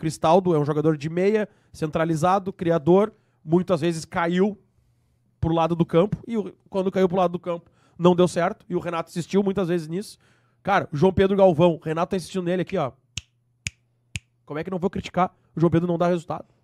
Cristaldo é um jogador de meia, centralizado, criador, muitas vezes caiu pro lado do campo e quando caiu pro lado do campo não deu certo e o Renato insistiu muitas vezes nisso. Cara, João Pedro Galvão, Renato tá insistindo nele aqui, ó. Como é que não vou criticar? O João Pedro não dá resultado.